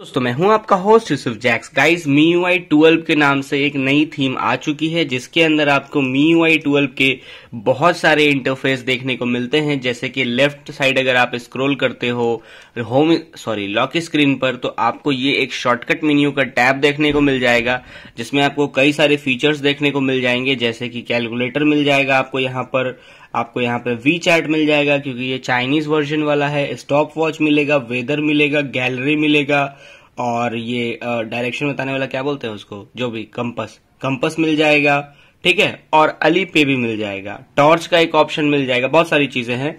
दोस्तों मैं हूं आपका होस्ट यूसुफ जैक्स guys Mi U I twelve के नाम से एक नई थीम आ चुकी है जिसके अंदर आपको मी यू आई ट्वेल्व के बहुत सारे इंटरफेस देखने को मिलते हैं जैसे कि लेफ्ट साइड अगर आप स्क्रॉल करते हो होम सॉरी लॉक स्क्रीन पर तो आपको ये एक शॉर्टकट मेन्यू का टैब देखने को मिल जाएगा जिसमें आपको कई सारे फीचर्स देखने को मिल जाएंगे जैसे कि कैलकुलेटर मिल जाएगा आपको यहाँ पर आपको यहाँ पे वी चैट मिल जाएगा क्योंकि ये चाइनीज वर्जन वाला है स्टॉप वॉच मिलेगा वेदर मिलेगा गैलरी मिलेगा और ये डायरेक्शन बताने वाला क्या बोलते हैं उसको जो भी कंपस कंपस मिल जाएगा ठीक है और अली पे भी मिल जाएगा टॉर्च का एक ऑप्शन मिल जाएगा बहुत सारी चीजें हैं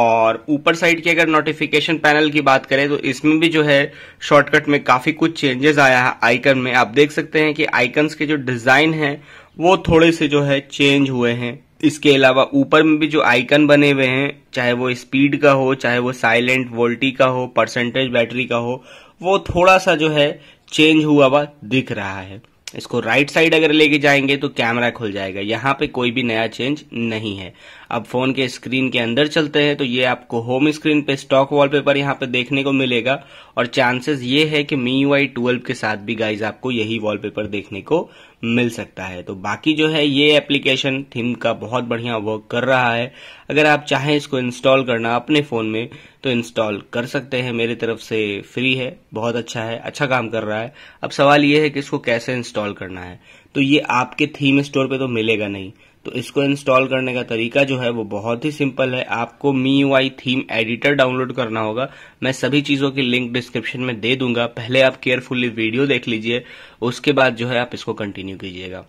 और ऊपर साइड की अगर नोटिफिकेशन पैनल की बात करें तो इसमें भी जो है शॉर्टकट में काफी कुछ चेंजेस आया है आइकन में आप देख सकते हैं कि आइकन्स के जो डिजाइन है वो थोड़े से जो है चेंज हुए हैं इसके अलावा ऊपर में भी जो आइकन बने हुए हैं चाहे वो स्पीड का हो चाहे वो साइलेंट वोल्टी का हो परसेंटेज बैटरी का हो वो थोड़ा सा जो है चेंज हुआ हुआ दिख रहा है इसको राइट साइड अगर लेके जाएंगे तो कैमरा खुल जाएगा यहाँ पे कोई भी नया चेंज नहीं है अब फोन के स्क्रीन के अंदर चलते हैं तो ये आपको होम स्क्रीन पे स्टॉक वॉलपेपर यहाँ पे देखने को मिलेगा और चांसेस ये है कि मी यू आई ट्वेल्व के साथ भी गाइज आपको यही वॉलपेपर देखने को मिल सकता है तो बाकी जो है ये एप्लीकेशन थीम का बहुत बढ़िया वर्क कर रहा है अगर आप चाहें इसको इंस्टॉल करना अपने फ़ोन में तो इंस्टॉल कर सकते हैं मेरी तरफ से फ्री है बहुत अच्छा है अच्छा काम कर रहा है अब सवाल ये है कि इसको कैसे इंस्टॉल करना है तो ये आपके थीम स्टोर पे तो मिलेगा नहीं तो इसको इंस्टॉल करने का तरीका जो है वो बहुत ही सिंपल है आपको Mi UI theme editor download करना होगा मैं सभी चीज़ों की लिंक डिस्क्रिप्शन में दे दूंगा पहले आप केयरफुली वीडियो देख लीजिए उसके बाद जो है आप इसको कंटिन्यू कीजिएगा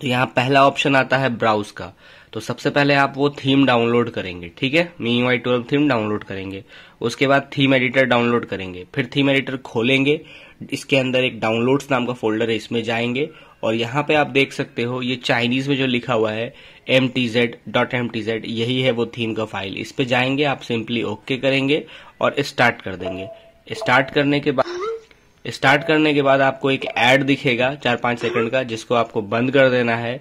तो यहाँ पहला ऑप्शन आता है ब्राउज का तो सबसे पहले आप वो थीम डाउनलोड करेंगे ठीक है Mi UI twelve theme download करेंगे उसके बाद थीम एडिटर डाउनलोड करेंगे फिर थीम एडिटर खोलेंगे इसके अंदर एक डाउनलोड्स नाम का फोल्डर है इसमें जाएंगे और यहाँ पे आप देख सकते हो ये चाइनीज में जो लिखा हुआ है M T Z dot M T Z यही है वो थीम का फाइल इस पे जाएंगे आप सिंपली ओके करेंगे और स्टार्ट कर देंगे स्टार्ट करने के बाद स्टार्ट करने के बाद आपको एक एड दिखेगा चार पांच सेकंड का जिसको आपको बंद कर देना है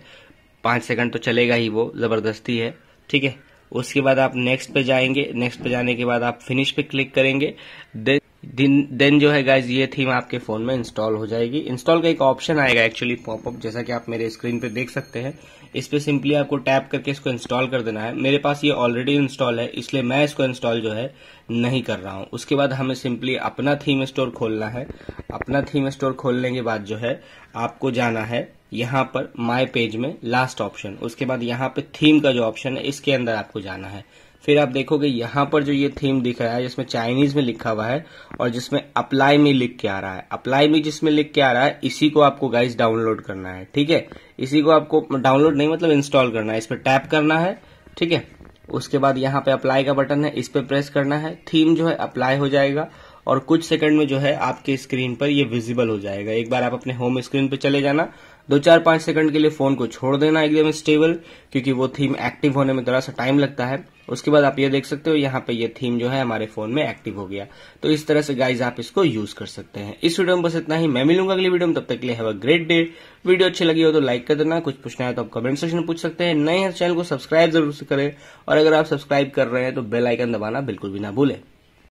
पांच सेकंड तो चलेगा ही वो जबरदस्ती है ठीक है उसके बाद आप नेक्स्ट पे जाएंगे नेक्स्ट पे जाने के बाद आप फिनिश पे क्लिक करेंगे देन देन जो है गाइज ये थीम आपके फ़ोन में इंस्टॉल हो जाएगी इंस्टॉल का एक ऑप्शन आएगा एक्चुअली पॉपअप जैसा कि आप मेरे स्क्रीन पे देख सकते हैं इस पर सिंपली आपको टैप करके इसको इंस्टॉल कर देना है मेरे पास ये ऑलरेडी इंस्टॉल है इसलिए मैं इसको इंस्टॉल जो है नहीं कर रहा हूं उसके बाद हमें सिंपली अपना थीम स्टोर खोलना है अपना थीम स्टोर खोलने के बाद जो है आपको जाना है यहाँ पर माई पेज में लास्ट ऑप्शन उसके बाद यहाँ पे थीम का जो ऑप्शन है इसके अंदर आपको जाना है फिर आप देखोगे यहाँ पर जो ये थीम दिख रहा है जिसमें चाइनीज में लिखा हुआ है और जिसमें अप्लाई में लिख के आ रहा है अप्लाई में जिसमें लिख के आ रहा है इसी को आपको गाइस डाउनलोड करना है ठीक है इसी को आपको डाउनलोड नहीं मतलब इंस्टॉल करना है इस पर टैप करना है ठीक है उसके बाद यहाँ पे अप्लाई का बटन है इस पर प्रेस करना है थीम जो है अप्लाई हो जाएगा और कुछ सेकंड में जो है आपके स्क्रीन पर ये विजिबल हो जाएगा एक बार आप अपने होम स्क्रीन पर चले जाना दो चार पांच सेकंड के लिए फ़ोन को छोड़ देना एकदम स्टेबल क्योंकि वो थीम एक्टिव होने में थोड़ा सा टाइम लगता है उसके बाद आप ये देख सकते हो यहाँ पे ये थीम जो है हमारे फोन में एक्टिव हो गया तो इस तरह से गाइज आप इसको यूज कर सकते हैं इस वीडियो में बस इतना ही मैं मिलूंगा अगली वीडियो में तब तक के लिए have a great day video अच्छी लगी हो तो लाइक कर देना कुछ पूछना है तो आप कमेंट सेक्शन में पूछ सकते हैं नए चैनल तो को सब्सक्राइब जरूर से करें और अगर आप सब्सक्राइब कर रहे हैं तो बेलाइकन दबाना बिल्कुल भी ना भूलें